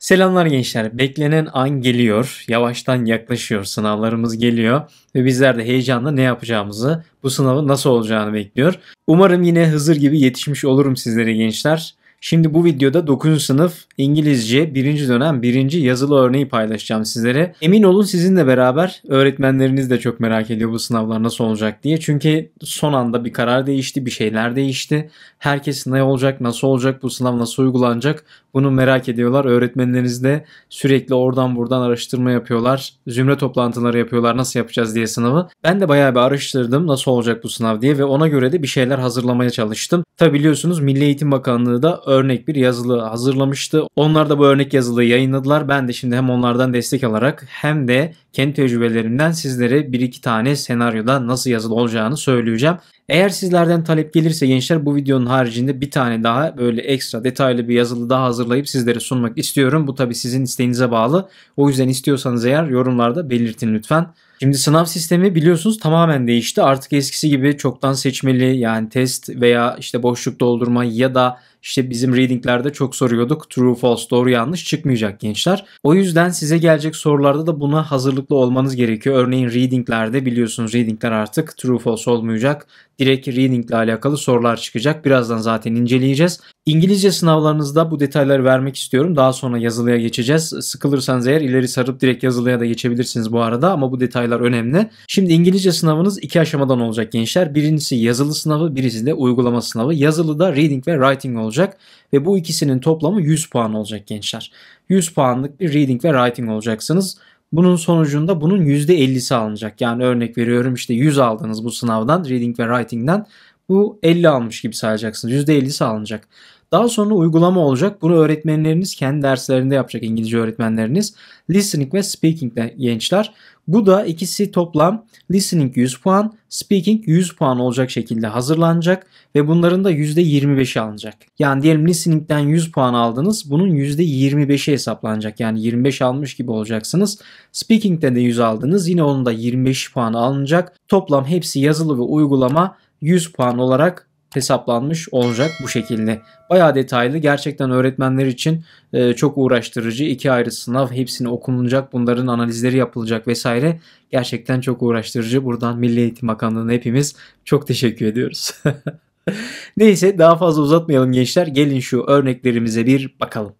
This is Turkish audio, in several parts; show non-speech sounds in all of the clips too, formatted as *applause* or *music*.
Selamlar gençler. Beklenen an geliyor. Yavaştan yaklaşıyor. Sınavlarımız geliyor ve bizler de heyecanla ne yapacağımızı, bu sınavın nasıl olacağını bekliyor. Umarım yine Hızır gibi yetişmiş olurum sizlere gençler. Şimdi bu videoda 9. sınıf İngilizce 1. dönem 1. yazılı örneği paylaşacağım sizlere. Emin olun sizinle beraber öğretmenleriniz de çok merak ediyor bu sınavlar nasıl olacak diye. Çünkü son anda bir karar değişti, bir şeyler değişti. Herkes ne olacak, nasıl olacak, bu sınav nasıl uygulanacak bunu merak ediyorlar. Öğretmenleriniz de sürekli oradan buradan araştırma yapıyorlar. Zümre toplantıları yapıyorlar nasıl yapacağız diye sınavı. Ben de bayağı bir araştırdım nasıl olacak bu sınav diye ve ona göre de bir şeyler hazırlamaya çalıştım. Tabi biliyorsunuz Milli Eğitim Bakanlığı da örnek bir yazılı hazırlamıştı. Onlar da bu örnek yazılıyı yayınladılar. Ben de şimdi hem onlardan destek alarak hem de kendi tecrübelerimden sizlere bir iki tane senaryoda nasıl yazılı olacağını söyleyeceğim. Eğer sizlerden talep gelirse gençler bu videonun haricinde bir tane daha böyle ekstra detaylı bir yazılı daha hazırlayıp sizlere sunmak istiyorum. Bu tabi sizin isteğinize bağlı. O yüzden istiyorsanız eğer yorumlarda belirtin lütfen. Şimdi sınav sistemi biliyorsunuz tamamen değişti. Artık eskisi gibi çoktan seçmeli yani test veya işte boşluk doldurma ya da işte bizim readinglerde çok soruyorduk. True false doğru yanlış çıkmayacak gençler. O yüzden size gelecek sorularda da buna hazırlıklı olmanız gerekiyor. Örneğin readinglerde biliyorsunuz readingler artık true false olmayacak. Direkt readingle alakalı sorular çıkacak. Birazdan zaten inceleyeceğiz. İngilizce sınavlarınızda bu detayları vermek istiyorum. Daha sonra yazılıya geçeceğiz. Sıkılırsanız eğer ileri sarıp direkt yazılıya da geçebilirsiniz bu arada ama bu detaylar önemli. Şimdi İngilizce sınavınız iki aşamadan olacak gençler. Birincisi yazılı sınavı, birisi de uygulama sınavı. Yazılı da reading ve writing olacak ve bu ikisinin toplamı 100 puan olacak gençler. 100 puanlık bir reading ve writing olacaksınız. Bunun sonucunda bunun %50'si alınacak. Yani örnek veriyorum işte 100 aldınız bu sınavdan, reading ve writing'den. Bu 50 almış gibi sayacaksınız. %50'si alınacak. Daha sonra uygulama olacak. Bunu öğretmenleriniz kendi derslerinde yapacak İngilizce öğretmenleriniz. Listening ve speaking de gençler. Bu da ikisi toplam listening 100 puan, speaking 100 puan olacak şekilde hazırlanacak ve bunların da %25'i alınacak. Yani diyelim listening'den 100 puan aldınız. Bunun %25'i hesaplanacak. Yani 25 almış gibi olacaksınız. Speaking'de de 100 aldınız. Yine onun da 25 puan alınacak. Toplam hepsi yazılı ve uygulama 100 puan olarak hesaplanmış olacak bu şekilde. Baya detaylı gerçekten öğretmenler için e, çok uğraştırıcı. iki ayrı sınav hepsini okunacak. Bunların analizleri yapılacak vesaire. Gerçekten çok uğraştırıcı. Buradan Milli Eğitim Bakanlığı'na hepimiz çok teşekkür ediyoruz. *laughs* Neyse daha fazla uzatmayalım gençler. Gelin şu örneklerimize bir bakalım.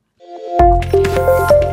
Müzik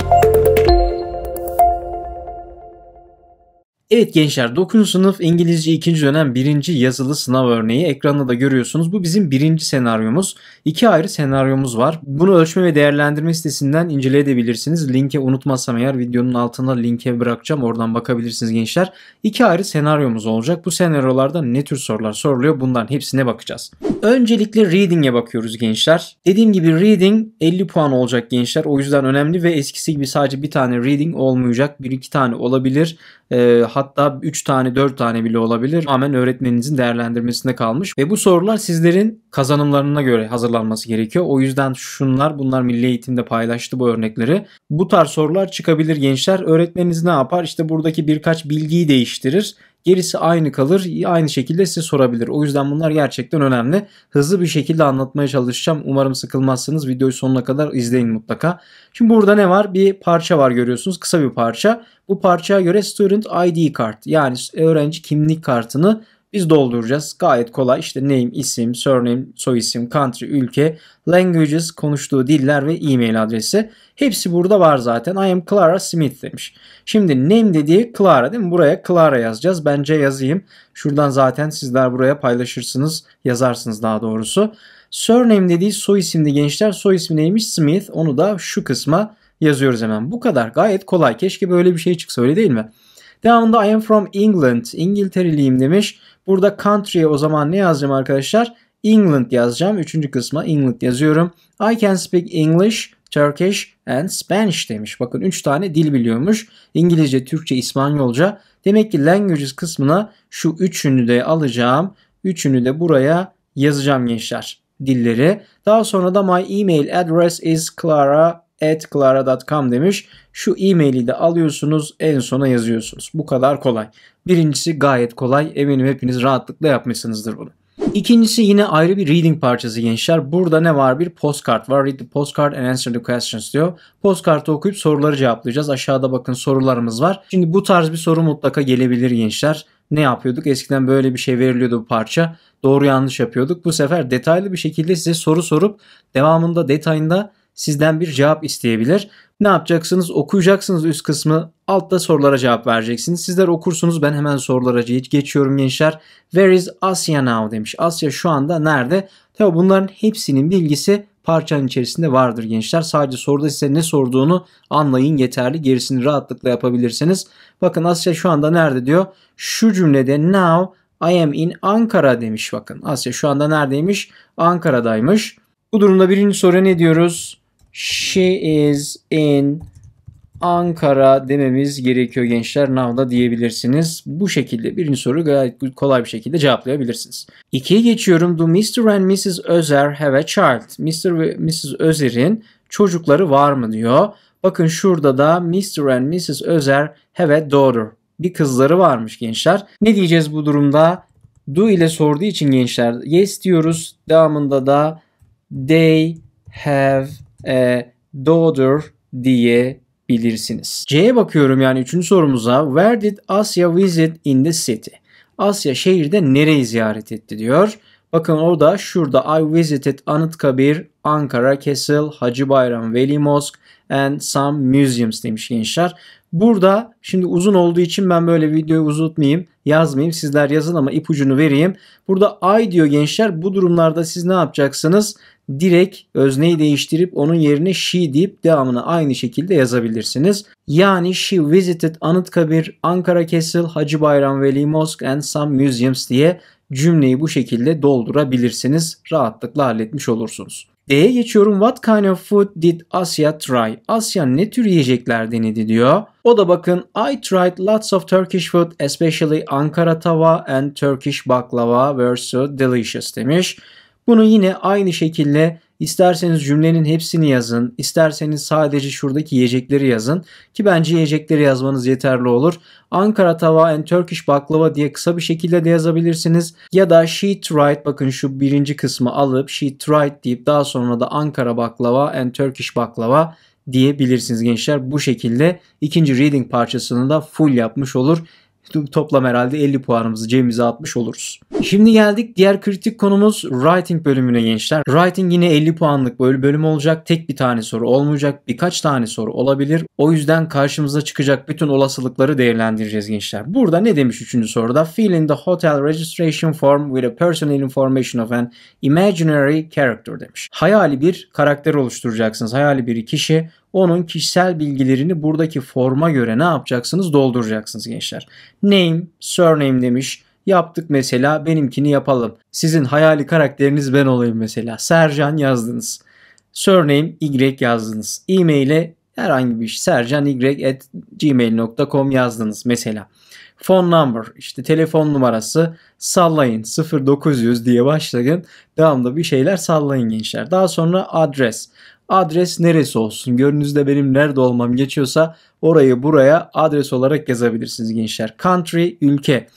Evet gençler 9. sınıf İngilizce 2. dönem 1. yazılı sınav örneği ekranda da görüyorsunuz. Bu bizim birinci senaryomuz. İki ayrı senaryomuz var. Bunu ölçme ve değerlendirme sitesinden inceleyebilirsiniz. Linke unutmazsam eğer videonun altına linke bırakacağım. Oradan bakabilirsiniz gençler. İki ayrı senaryomuz olacak. Bu senaryolarda ne tür sorular soruluyor bunların hepsine bakacağız. Öncelikle reading'e bakıyoruz gençler. Dediğim gibi reading 50 puan olacak gençler. O yüzden önemli ve eskisi gibi sadece bir tane reading olmayacak. Bir iki tane olabilir. Ee, hatta 3 tane 4 tane bile olabilir. Amen öğretmeninizin değerlendirmesinde kalmış. Ve bu sorular sizlerin kazanımlarına göre hazırlanması gerekiyor. O yüzden şunlar bunlar milli eğitimde paylaştı bu örnekleri. Bu tarz sorular çıkabilir gençler. Öğretmeniniz ne yapar? İşte buradaki birkaç bilgiyi değiştirir Gerisi aynı kalır. Aynı şekilde size sorabilir. O yüzden bunlar gerçekten önemli. Hızlı bir şekilde anlatmaya çalışacağım. Umarım sıkılmazsınız. Videoyu sonuna kadar izleyin mutlaka. Şimdi burada ne var? Bir parça var görüyorsunuz. Kısa bir parça. Bu parçaya göre Student ID Card", yani öğrenci kimlik kartını biz dolduracağız. Gayet kolay. İşte name, isim, surname, soy isim, country, ülke, languages, konuştuğu diller ve e-mail adresi. Hepsi burada var zaten. I am Clara Smith demiş. Şimdi name dediği Clara değil mi? Buraya Clara yazacağız. Bence yazayım. Şuradan zaten sizler buraya paylaşırsınız. Yazarsınız daha doğrusu. Surname dediği soy isimli gençler. Soy ismi neymiş? Smith. Onu da şu kısma yazıyoruz hemen. Bu kadar. Gayet kolay. Keşke böyle bir şey çıksa öyle değil mi? Devamında I am from England. İngiltereliyim demiş. Burada country o zaman ne yazacağım arkadaşlar? England yazacağım. Üçüncü kısma England yazıyorum. I can speak English, Turkish and Spanish demiş. Bakın üç tane dil biliyormuş. İngilizce, Türkçe, İspanyolca. Demek ki languages kısmına şu üçünü de alacağım. Üçünü de buraya yazacağım gençler. Dilleri. Daha sonra da my email address is clara at clara.com demiş. Şu e-maili de alıyorsunuz en sona yazıyorsunuz. Bu kadar kolay. Birincisi gayet kolay. Eminim hepiniz rahatlıkla yapmışsınızdır bunu. İkincisi yine ayrı bir reading parçası gençler. Burada ne var? Bir postcard var. Read the postcard and answer the questions diyor. Postkartı okuyup soruları cevaplayacağız. Aşağıda bakın sorularımız var. Şimdi bu tarz bir soru mutlaka gelebilir gençler. Ne yapıyorduk? Eskiden böyle bir şey veriliyordu bu parça. Doğru yanlış yapıyorduk. Bu sefer detaylı bir şekilde size soru sorup devamında detayında sizden bir cevap isteyebilir. Ne yapacaksınız? Okuyacaksınız üst kısmı. Altta sorulara cevap vereceksiniz. Sizler okursunuz. Ben hemen sorulara geçiyorum gençler. Where is Asya now demiş. Asya şu anda nerede? Tabi bunların hepsinin bilgisi parçanın içerisinde vardır gençler. Sadece soruda size ne sorduğunu anlayın yeterli. Gerisini rahatlıkla yapabilirsiniz. Bakın Asya şu anda nerede diyor. Şu cümlede now I am in Ankara demiş bakın. Asya şu anda neredeymiş? Ankara'daymış. Bu durumda birinci soruya ne diyoruz? She is in Ankara dememiz gerekiyor gençler. Now'da diyebilirsiniz. Bu şekilde birinci soru gayet kolay bir şekilde cevaplayabilirsiniz. İkiye geçiyorum. Do Mr. and Mrs. Özer have a child? Mr. ve Mrs. Özer'in çocukları var mı diyor. Bakın şurada da Mr. and Mrs. Özer have a daughter. Bir kızları varmış gençler. Ne diyeceğiz bu durumda? Do ile sorduğu için gençler yes diyoruz. Devamında da they have e, diye bilirsiniz. C'ye bakıyorum yani üçüncü sorumuza. Where did Asya visit in the city? Asya şehirde nereyi ziyaret etti diyor. Bakın orada şurada I visited Anıtkabir, Ankara Castle, Hacı Bayram Veli Mosque and some museums demiş gençler. Burada şimdi uzun olduğu için ben böyle videoyu uzatmayayım, yazmayayım. Sizler yazın ama ipucunu vereyim. Burada ay diyor gençler. Bu durumlarda siz ne yapacaksınız? Direkt özneyi değiştirip onun yerine she deyip devamını aynı şekilde yazabilirsiniz. Yani she visited Anıtkabir, Ankara Castle, Hacı Bayram Veli Mosque and some museums diye cümleyi bu şekilde doldurabilirsiniz. Rahatlıkla halletmiş olursunuz. D'ye geçiyorum. What kind of food did Asya try? Asya ne tür yiyecekler denedi diyor. O da bakın I tried lots of Turkish food especially Ankara tava and Turkish baklava were so delicious demiş. Bunu yine aynı şekilde İsterseniz cümlenin hepsini yazın, isterseniz sadece şuradaki yiyecekleri yazın ki bence yiyecekleri yazmanız yeterli olur. Ankara tava and Turkish baklava diye kısa bir şekilde de yazabilirsiniz. Ya da she tried bakın şu birinci kısmı alıp she tried deyip daha sonra da Ankara baklava and Turkish baklava diyebilirsiniz gençler. Bu şekilde ikinci reading parçasını da full yapmış olur. Toplam herhalde 50 puanımızı cebimize atmış oluruz. Şimdi geldik diğer kritik konumuz writing bölümüne gençler. Writing yine 50 puanlık böyle bölüm olacak. Tek bir tane soru olmayacak. Birkaç tane soru olabilir. O yüzden karşımıza çıkacak bütün olasılıkları değerlendireceğiz gençler. Burada ne demiş 3. soruda? Fill in the hotel registration form with a personal information of an imaginary character demiş. Hayali bir karakter oluşturacaksınız. Hayali bir kişi. Onun kişisel bilgilerini buradaki forma göre ne yapacaksınız? Dolduracaksınız gençler. Name, surname demiş. Yaptık mesela benimkini yapalım. Sizin hayali karakteriniz ben olayım mesela. Sercan yazdınız. Surname Y yazdınız. E-mail'e herhangy bir şey sercany@gmail.com yazdınız mesela. Phone number işte telefon numarası sallayın 0900 diye başlayın. Devamlı bir şeyler sallayın gençler. Daha sonra adres adres neresi olsun. görünüzde benim nerede olmam geçiyorsa orayı buraya adres olarak yazabilirsiniz gençler. Country ülke.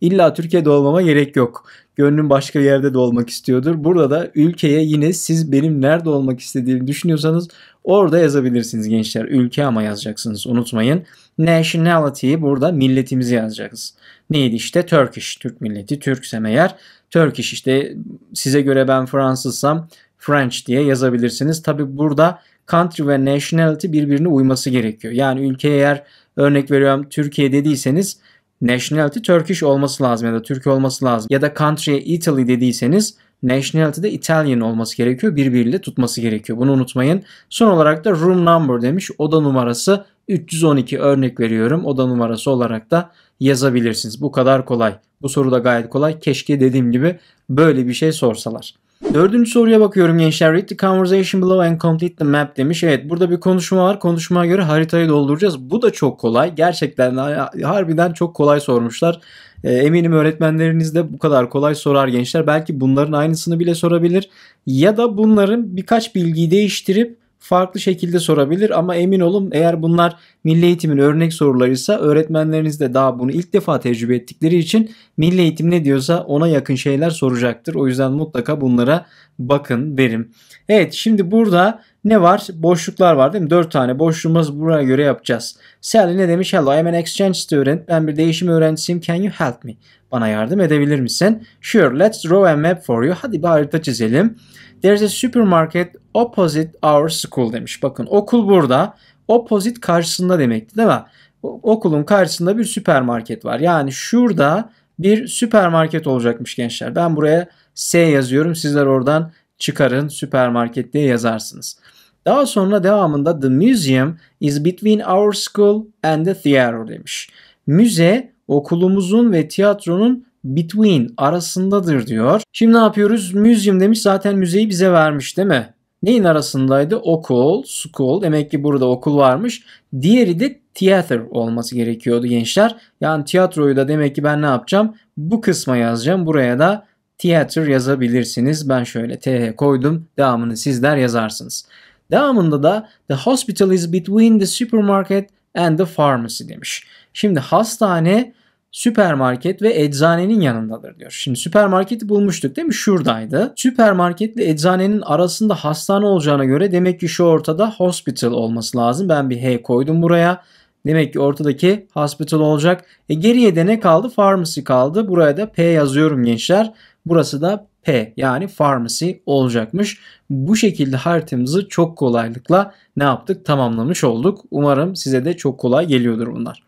İlla Türkiye'de olmama gerek yok. Gönlüm başka bir yerde de olmak istiyordur. Burada da ülkeye yine siz benim nerede olmak istediğimi düşünüyorsanız orada yazabilirsiniz gençler. Ülke ama yazacaksınız unutmayın. Nationality burada milletimizi yazacağız. Neydi işte Turkish, Türk milleti, Türksem eğer. Turkish işte size göre ben Fransızsam French diye yazabilirsiniz. Tabi burada country ve nationality birbirine uyması gerekiyor. Yani ülkeye eğer örnek veriyorum Türkiye dediyseniz nationality Turkish olması lazım ya da Türk olması lazım. Ya da country Italy dediyseniz nationality de Italian olması gerekiyor. Birbiriyle tutması gerekiyor. Bunu unutmayın. Son olarak da room number demiş. Oda numarası 312 örnek veriyorum. Oda numarası olarak da yazabilirsiniz. Bu kadar kolay. Bu soru da gayet kolay. Keşke dediğim gibi böyle bir şey sorsalar. Dördüncü soruya bakıyorum gençler. Read the conversation below and complete the map demiş. Evet burada bir konuşma var. Konuşmaya göre haritayı dolduracağız. Bu da çok kolay. Gerçekten harbiden çok kolay sormuşlar. Ee, eminim öğretmenleriniz de bu kadar kolay sorar gençler. Belki bunların aynısını bile sorabilir. Ya da bunların birkaç bilgiyi değiştirip farklı şekilde sorabilir ama emin olun eğer bunlar milli eğitimin örnek sorularıysa öğretmenleriniz de daha bunu ilk defa tecrübe ettikleri için milli eğitim ne diyorsa ona yakın şeyler soracaktır. O yüzden mutlaka bunlara bakın derim. Evet şimdi burada ne var? Boşluklar var değil mi? 4 tane boşluğumuz buraya göre yapacağız. Sally ne demiş? Hello I'm an exchange student. Ben bir değişim öğrencisiyim. Can you help me? Bana yardım edebilir misin? Sure let's draw a map for you. Hadi bir harita çizelim. There's a supermarket opposite our school demiş. Bakın okul burada. Opposite karşısında demekti değil mi? Okulun karşısında bir süpermarket var. Yani şurada bir süpermarket olacakmış gençler. Ben buraya S yazıyorum. Sizler oradan çıkarın süpermarket diye yazarsınız. Daha sonra devamında the museum is between our school and the theater demiş. Müze okulumuzun ve tiyatronun between arasındadır diyor. Şimdi ne yapıyoruz? Museum demiş zaten müzeyi bize vermiş değil mi? Neyin arasındaydı? Okul, school. Demek ki burada okul varmış. Diğeri de theater olması gerekiyordu gençler. Yani tiyatroyu da demek ki ben ne yapacağım? Bu kısma yazacağım. Buraya da theater yazabilirsiniz. Ben şöyle TH koydum. Devamını sizler yazarsınız. Devamında da the hospital is between the supermarket and the pharmacy demiş. Şimdi hastane süpermarket ve eczanenin yanındadır diyor. Şimdi süpermarketi bulmuştuk değil mi? Şuradaydı. Süpermarketle eczanenin arasında hastane olacağına göre demek ki şu ortada hospital olması lazım. Ben bir H koydum buraya. Demek ki ortadaki hospital olacak. E geriye de ne kaldı? Pharmacy kaldı. Buraya da P yazıyorum gençler. Burası da P yani pharmacy olacakmış. Bu şekilde haritamızı çok kolaylıkla ne yaptık? Tamamlamış olduk. Umarım size de çok kolay geliyordur bunlar.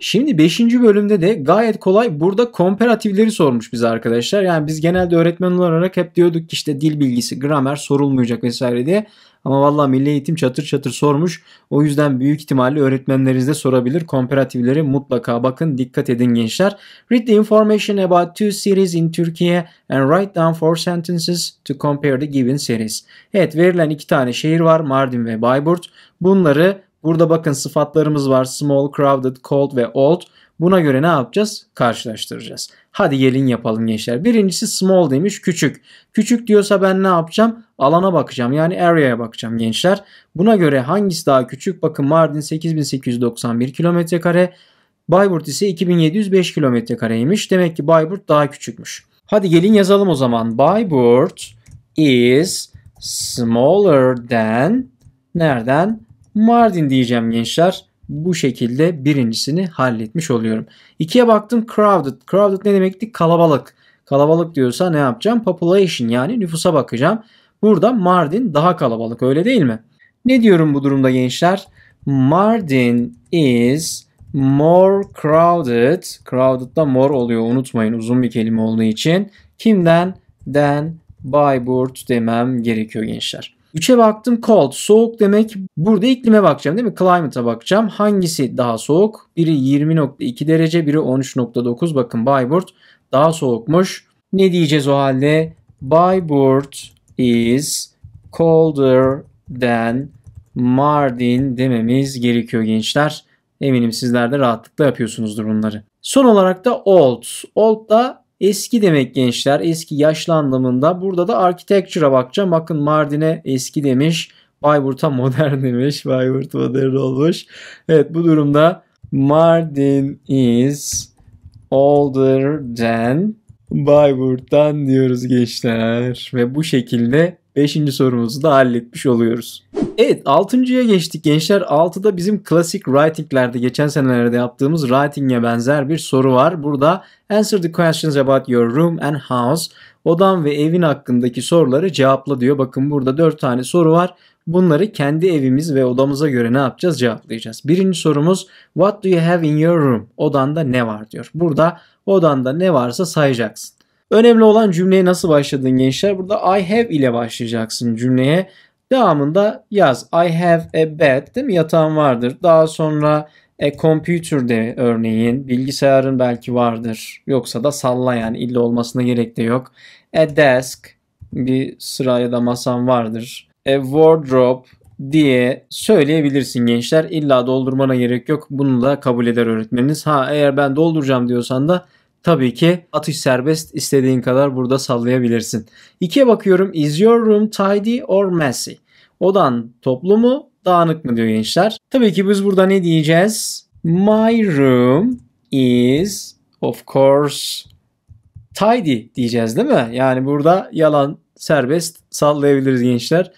Şimdi 5. bölümde de gayet kolay burada komparatifleri sormuş bize arkadaşlar. Yani biz genelde öğretmen olarak hep diyorduk ki işte dil bilgisi, gramer sorulmayacak vesaire diye. Ama valla milli eğitim çatır çatır sormuş. O yüzden büyük ihtimalle öğretmenleriniz de sorabilir. Komparatifleri mutlaka bakın dikkat edin gençler. Read the information about two series in Türkiye and write down four sentences to compare the given series. Evet verilen iki tane şehir var Mardin ve Bayburt. Bunları Burada bakın sıfatlarımız var. Small, crowded, cold ve old. Buna göre ne yapacağız? Karşılaştıracağız. Hadi gelin yapalım gençler. Birincisi small demiş küçük. Küçük diyorsa ben ne yapacağım? Alana bakacağım yani area'ya bakacağım gençler. Buna göre hangisi daha küçük? Bakın Mardin 8891 kilometre kare. Bayburt ise 2705 kilometre kareymiş. Demek ki Bayburt daha küçükmüş. Hadi gelin yazalım o zaman. Bayburt is smaller than nereden? Mardin diyeceğim gençler. Bu şekilde birincisini halletmiş oluyorum. İkiye baktım crowded. Crowded ne demekti? Kalabalık. Kalabalık diyorsa ne yapacağım? Population yani nüfusa bakacağım. Burada Mardin daha kalabalık öyle değil mi? Ne diyorum bu durumda gençler? Mardin is more crowded. Crowded da more oluyor unutmayın uzun bir kelime olduğu için. Kimden? Than by bird demem gerekiyor gençler. 3'e baktım cold. Soğuk demek. Burada iklime bakacağım değil mi? Climate'a bakacağım. Hangisi daha soğuk? Biri 20.2 derece, biri 13.9. Bakın Bayburt daha soğukmuş. Ne diyeceğiz o halde? Bayburt is colder than Mardin dememiz gerekiyor gençler. Eminim sizler de rahatlıkla yapıyorsunuzdur bunları. Son olarak da old. Old da Eski demek gençler. Eski yaşlı anlamında. Burada da architecture'a bakacağım. Bakın Mardin'e eski demiş. Bayburt'a modern *laughs* demiş. Bayburt modern olmuş. Evet bu durumda Mardin is older than Bayburt'tan diyoruz gençler. Ve bu şekilde 5. sorumuzu da halletmiş oluyoruz. Evet altıncıya geçtik gençler. altıda bizim klasik writinglerde geçen senelerde yaptığımız writing'e benzer bir soru var. Burada answer the questions about your room and house. Odan ve evin hakkındaki soruları cevapla diyor. Bakın burada dört tane soru var. Bunları kendi evimiz ve odamıza göre ne yapacağız cevaplayacağız. Birinci sorumuz what do you have in your room? Odanda ne var diyor. Burada odanda ne varsa sayacaksın. Önemli olan cümleye nasıl başladın gençler? Burada I have ile başlayacaksın cümleye. Devamında yaz I have a bed değil mi? Yatağım vardır. Daha sonra a computer de örneğin bilgisayarın belki vardır. Yoksa da salla yani illa olmasına gerek de yok. A desk bir sıra ya da masam vardır. A wardrobe diye söyleyebilirsin gençler. İlla doldurmana gerek yok. Bunu da kabul eder öğretmeniniz. Ha eğer ben dolduracağım diyorsan da Tabii ki atış serbest istediğin kadar burada sallayabilirsin. İkiye bakıyorum. Is your room tidy or messy? Odan toplu mu dağınık mı diyor gençler. Tabii ki biz burada ne diyeceğiz? My room is of course tidy diyeceğiz değil mi? Yani burada yalan serbest sallayabiliriz gençler.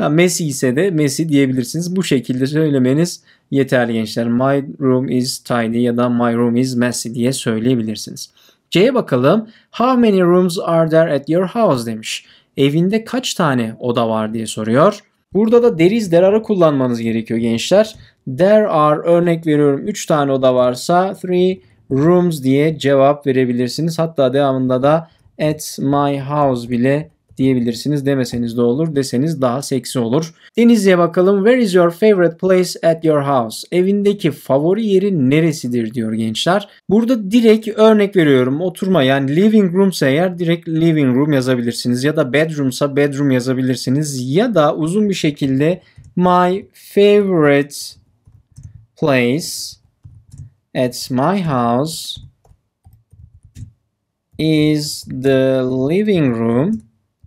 Yani Messi ise de Messi diyebilirsiniz. Bu şekilde söylemeniz yeterli gençler. My room is tiny ya da my room is messy diye söyleyebilirsiniz. C'ye bakalım. How many rooms are there at your house demiş. Evinde kaç tane oda var diye soruyor. Burada da there is there are kullanmanız gerekiyor gençler. There are örnek veriyorum 3 tane oda varsa 3 rooms diye cevap verebilirsiniz. Hatta devamında da at my house bile diyebilirsiniz. Demeseniz de olur. Deseniz daha seksi olur. Denizli'ye bakalım. Where is your favorite place at your house? Evindeki favori yeri neresidir diyor gençler. Burada direkt örnek veriyorum. Oturma yani living room ise eğer direkt living room yazabilirsiniz. Ya da bedroom ise bedroom yazabilirsiniz. Ya da uzun bir şekilde my favorite place at my house is the living room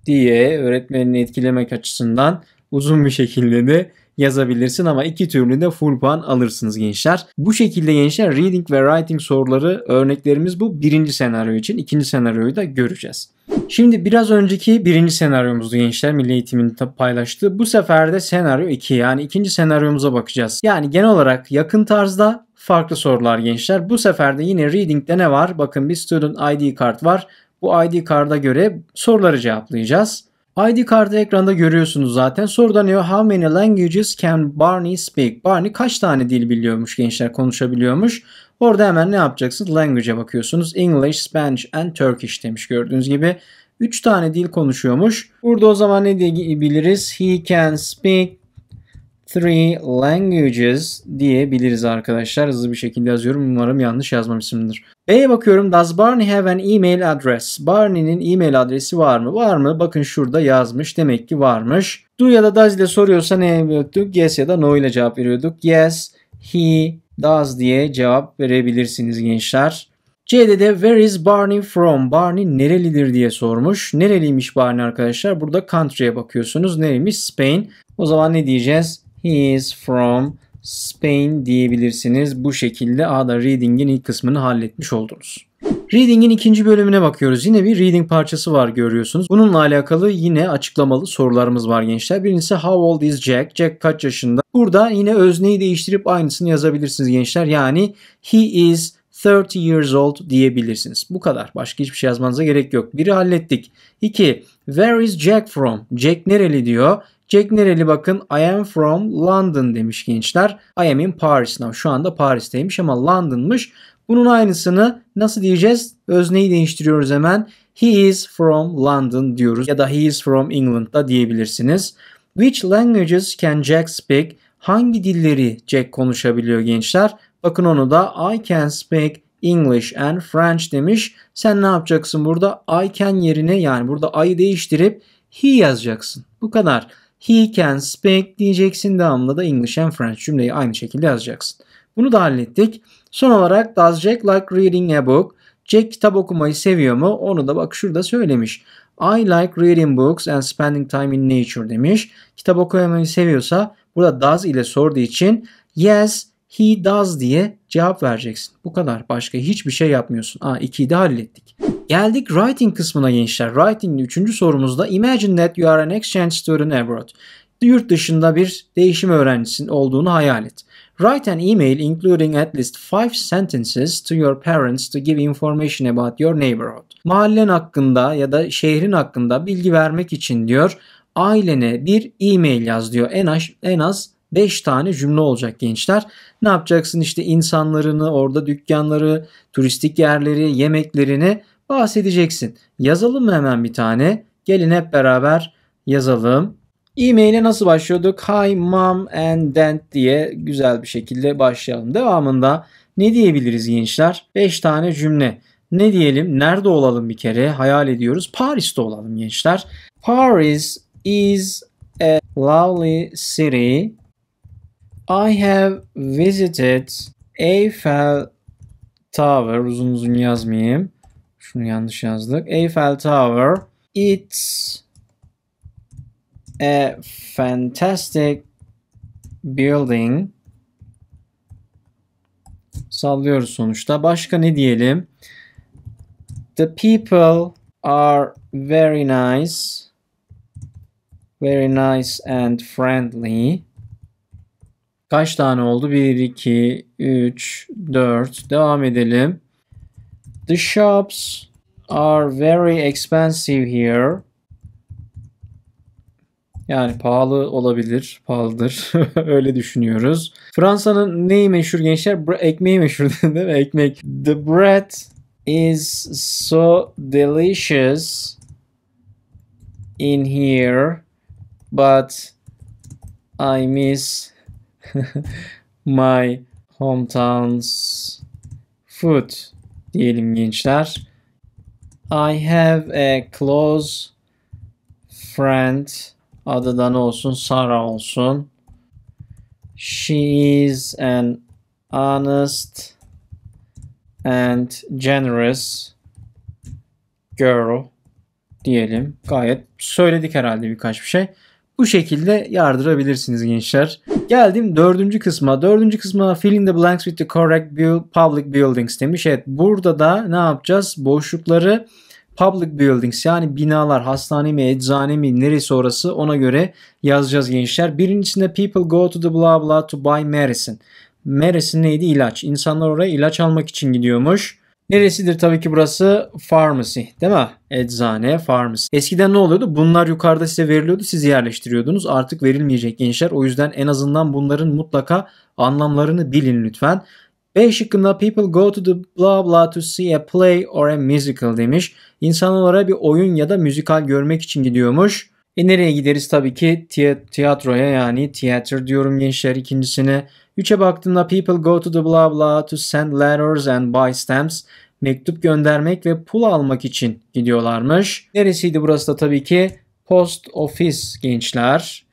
diye öğretmenini etkilemek açısından uzun bir şekilde de yazabilirsin ama iki türlü de full puan alırsınız gençler. Bu şekilde gençler reading ve writing soruları örneklerimiz bu birinci senaryo için. ikinci senaryoyu da göreceğiz. Şimdi biraz önceki birinci senaryomuzdu gençler Milli Eğitim'in paylaştığı. Bu sefer de senaryo 2 yani ikinci senaryomuza bakacağız. Yani genel olarak yakın tarzda farklı sorular gençler. Bu sefer de yine reading'de ne var? Bakın bir student ID kart var. Bu ID karda göre soruları cevaplayacağız. ID kartı ekranda görüyorsunuz zaten. Soruda ne? How many languages can Barney speak? Barney kaç tane dil biliyormuş gençler konuşabiliyormuş. Orada hemen ne yapacaksınız? Language'e bakıyorsunuz. English, Spanish and Turkish demiş gördüğünüz gibi. 3 tane dil konuşuyormuş. Burada o zaman ne diyebiliriz? He can speak three languages diyebiliriz arkadaşlar. Hızlı bir şekilde yazıyorum. Umarım yanlış yazmamışımdır. B'ye bakıyorum. Does Barney have an email address? Barney'nin e-mail adresi var mı? Var mı? Bakın şurada yazmış. Demek ki varmış. Do ya da does ile soruyorsa ne yapıyorduk? Yes ya da no ile cevap veriyorduk. Yes, he, does diye cevap verebilirsiniz gençler. C'de de where is Barney from? Barney nerelidir diye sormuş. Nereliymiş Barney arkadaşlar? Burada country'e bakıyorsunuz. Nereymiş? Spain. O zaman ne diyeceğiz? He is from Spain diyebilirsiniz. Bu şekilde A'da Reading'in ilk kısmını halletmiş oldunuz. Reading'in ikinci bölümüne bakıyoruz. Yine bir reading parçası var görüyorsunuz. Bununla alakalı yine açıklamalı sorularımız var gençler. Birincisi how old is Jack? Jack kaç yaşında? Burada yine özneyi değiştirip aynısını yazabilirsiniz gençler. Yani he is 30 years old diyebilirsiniz. Bu kadar. Başka hiçbir şey yazmanıza gerek yok. Biri hallettik. 2. Where is Jack from? Jack nereli diyor. Jack nereli bakın I am from London demiş gençler. I am in Paris now. Şu anda Paris'teymiş ama London'mış. Bunun aynısını nasıl diyeceğiz? Özneyi değiştiriyoruz hemen. He is from London diyoruz ya da he is from England da diyebilirsiniz. Which languages can Jack speak? Hangi dilleri Jack konuşabiliyor gençler? Bakın onu da I can speak English and French demiş. Sen ne yapacaksın burada? I can yerine yani burada I'ı değiştirip he yazacaksın. Bu kadar. He can speak diyeceksin. Devamında da English and French cümleyi aynı şekilde yazacaksın. Bunu da hallettik. Son olarak does Jack like reading a book? Jack kitap okumayı seviyor mu? Onu da bak şurada söylemiş. I like reading books and spending time in nature demiş. Kitap okumayı seviyorsa burada does ile sorduğu için yes he does diye cevap vereceksin. Bu kadar. Başka hiçbir şey yapmıyorsun. Aa ikiyi de hallettik. Geldik writing kısmına gençler. Writing'in üçüncü sorumuzda imagine that you are an exchange student abroad. Yurt dışında bir değişim öğrencisinin olduğunu hayal et. Write an email including at least five sentences to your parents to give information about your neighborhood. Mahallen hakkında ya da şehrin hakkında bilgi vermek için diyor ailene bir e-mail yaz diyor. En az, en az 5 tane cümle olacak gençler. Ne yapacaksın işte insanlarını, orada dükkanları, turistik yerleri, yemeklerini bahsedeceksin. Yazalım mı hemen bir tane? Gelin hep beraber yazalım. E-mail'e nasıl başlıyorduk? Hi mom and dad diye güzel bir şekilde başlayalım. Devamında ne diyebiliriz gençler? 5 tane cümle. Ne diyelim? Nerede olalım bir kere? Hayal ediyoruz. Paris'te olalım gençler. Paris is a lovely city. I have visited Eiffel Tower. Uzun uzun yazmayayım. Şunu yanlış yazdık. Eiffel Tower. It's a fantastic building. Sallıyoruz sonuçta. Başka ne diyelim? The people are very nice. Very nice and friendly. Kaç tane oldu? 1, 2, 3, 4. Devam edelim. The shops are very expensive here. Yani pahalı olabilir, pahalıdır. *laughs* Öyle düşünüyoruz. Fransa'nın neyi meşhur gençler? Bre ekmeği meşhur *laughs* değil mi? Ekmek. The bread is so delicious in here but I miss *laughs* my hometown's food diyelim gençler. I have a close friend adı da ne olsun? Sara olsun. She is an honest and generous girl diyelim. Gayet söyledik herhalde birkaç bir şey. Bu şekilde yardırabilirsiniz gençler. Geldim dördüncü kısma. Dördüncü kısma fill in the blanks with the correct build, public buildings demiş. Evet burada da ne yapacağız? Boşlukları public buildings yani binalar, hastane mi, eczane mi, neresi orası ona göre yazacağız gençler. Birincisinde people go to the blah blah to buy medicine. Medicine neydi? İlaç. İnsanlar oraya ilaç almak için gidiyormuş. Neresidir tabii ki burası? Pharmacy değil mi? Eczane, pharmacy. Eskiden ne oluyordu? Bunlar yukarıda size veriliyordu. Siz yerleştiriyordunuz. Artık verilmeyecek gençler. O yüzden en azından bunların mutlaka anlamlarını bilin lütfen. B şıkkında people go to the blah blah to see a play or a musical demiş. İnsanlara bir oyun ya da müzikal görmek için gidiyormuş. E nereye gideriz tabii ki tiyatroya yani theater diyorum gençler ikincisine. Üçe baktığımda people go to the blah blah to send letters and buy stamps mektup göndermek ve pul almak için gidiyorlarmış. Neresiydi burası da tabii ki post office gençler.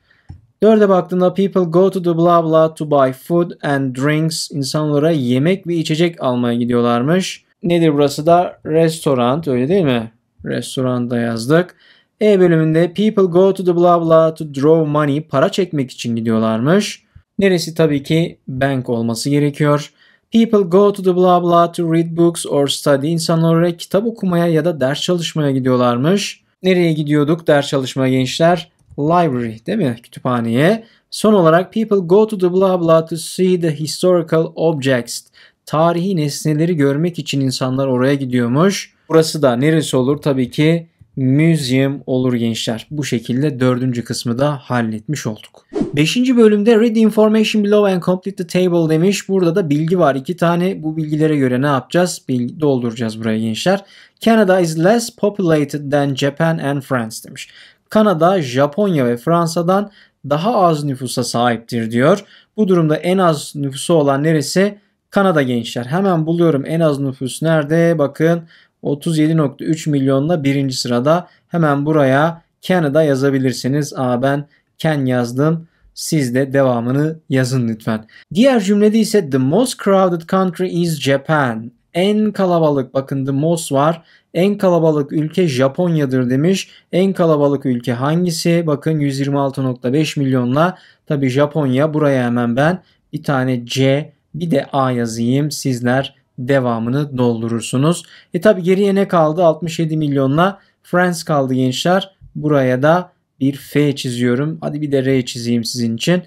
Dörde baktığında people go to the blah blah to buy food and drinks. İnsanlara yemek ve içecek almaya gidiyorlarmış. Nedir burası da? Restoran öyle değil mi? Restoranda yazdık. E bölümünde people go to the blah blah to draw money para çekmek için gidiyorlarmış. Neresi tabii ki bank olması gerekiyor. People go to the blah blah to read books or study. İnsanlar oraya kitap okumaya ya da ders çalışmaya gidiyorlarmış. Nereye gidiyorduk ders çalışmaya gençler? Library değil mi? Kütüphaneye. Son olarak people go to the blah blah to see the historical objects. Tarihi nesneleri görmek için insanlar oraya gidiyormuş. Burası da neresi olur? Tabii ki museum olur gençler. Bu şekilde dördüncü kısmı da halletmiş olduk. Beşinci bölümde read information below and complete the table demiş. Burada da bilgi var iki tane. Bu bilgilere göre ne yapacağız? Bilgi dolduracağız buraya gençler. Canada is less populated than Japan and France demiş. Kanada, Japonya ve Fransa'dan daha az nüfusa sahiptir diyor. Bu durumda en az nüfusu olan neresi? Kanada gençler. Hemen buluyorum en az nüfus nerede? Bakın 37.3 milyonla birinci sırada. Hemen buraya Canada yazabilirsiniz. Aa ben Ken yazdım. Siz de devamını yazın lütfen. Diğer cümlede ise the most crowded country is Japan. En kalabalık bakın the most var. En kalabalık ülke Japonya'dır demiş. En kalabalık ülke hangisi? Bakın 126.5 milyonla. Tabi Japonya buraya hemen ben bir tane C bir de A yazayım. Sizler devamını doldurursunuz. E tabi geriye ne kaldı? 67 milyonla France kaldı gençler. Buraya da bir F çiziyorum. Hadi bir de R çizeyim sizin için.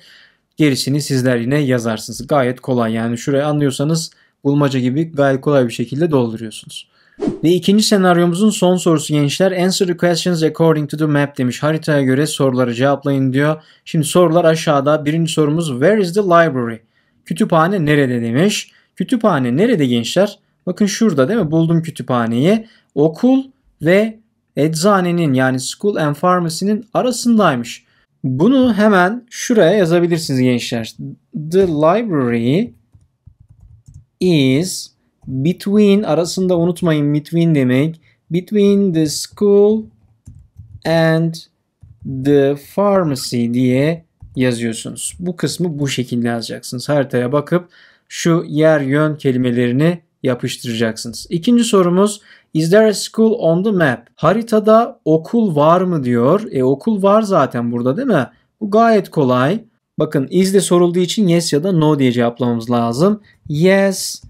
Gerisini sizler yine yazarsınız. Gayet kolay yani şurayı anlıyorsanız bulmaca gibi gayet kolay bir şekilde dolduruyorsunuz. Ve ikinci senaryomuzun son sorusu gençler. Answer the questions according to the map demiş. Haritaya göre soruları cevaplayın diyor. Şimdi sorular aşağıda. Birinci sorumuz where is the library? Kütüphane nerede demiş. Kütüphane nerede gençler? Bakın şurada değil mi? Buldum kütüphaneyi. Okul ve eczanenin yani school and pharmacy'nin arasındaymış. Bunu hemen şuraya yazabilirsiniz gençler. The library is between arasında unutmayın between demek. Between the school and the pharmacy diye yazıyorsunuz. Bu kısmı bu şekilde yazacaksınız. Haritaya bakıp şu yer yön kelimelerini yapıştıracaksınız. İkinci sorumuz Is there a school on the map? Haritada okul var mı diyor. E okul var zaten burada değil mi? Bu gayet kolay. Bakın is de sorulduğu için yes ya da no diye cevaplamamız lazım. Yes,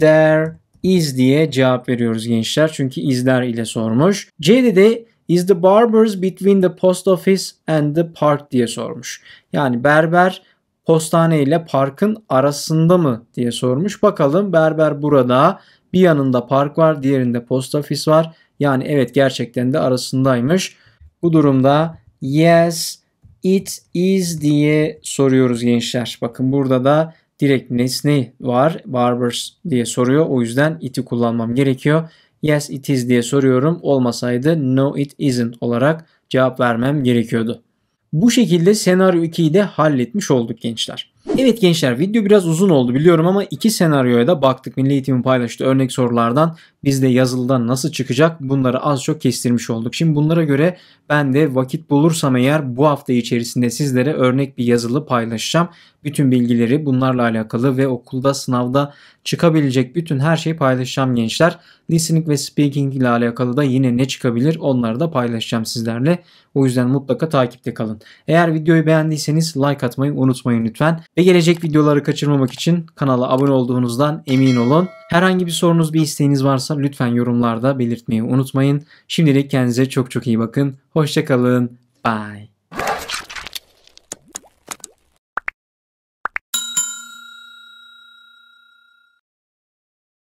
there is diye cevap veriyoruz gençler. Çünkü is there ile sormuş. C'de de Is the barbers between the post office and the park diye sormuş. Yani berber postane ile parkın arasında mı diye sormuş. Bakalım berber burada bir yanında park var, diğerinde post ofis var. Yani evet gerçekten de arasındaymış. Bu durumda yes it is diye soruyoruz gençler. Bakın burada da direkt nesne var. Barbers diye soruyor. O yüzden it'i kullanmam gerekiyor. Yes it is diye soruyorum. Olmasaydı no it isn't olarak cevap vermem gerekiyordu. Bu şekilde senaryo 2'yi de halletmiş olduk gençler. Evet gençler video biraz uzun oldu biliyorum ama iki senaryoya da baktık. Milli Eğitim'in paylaştığı örnek sorulardan bizde yazılıdan nasıl çıkacak bunları az çok kestirmiş olduk. Şimdi bunlara göre ben de vakit bulursam eğer bu hafta içerisinde sizlere örnek bir yazılı paylaşacağım. Bütün bilgileri bunlarla alakalı ve okulda sınavda çıkabilecek bütün her şeyi paylaşacağım gençler. Listening ve speaking ile alakalı da yine ne çıkabilir onları da paylaşacağım sizlerle. O yüzden mutlaka takipte kalın. Eğer videoyu beğendiyseniz like atmayı unutmayın lütfen ve gelecek videoları kaçırmamak için kanala abone olduğunuzdan emin olun. Herhangi bir sorunuz, bir isteğiniz varsa lütfen yorumlarda belirtmeyi unutmayın. Şimdilik kendinize çok çok iyi bakın. Hoşçakalın. Bye.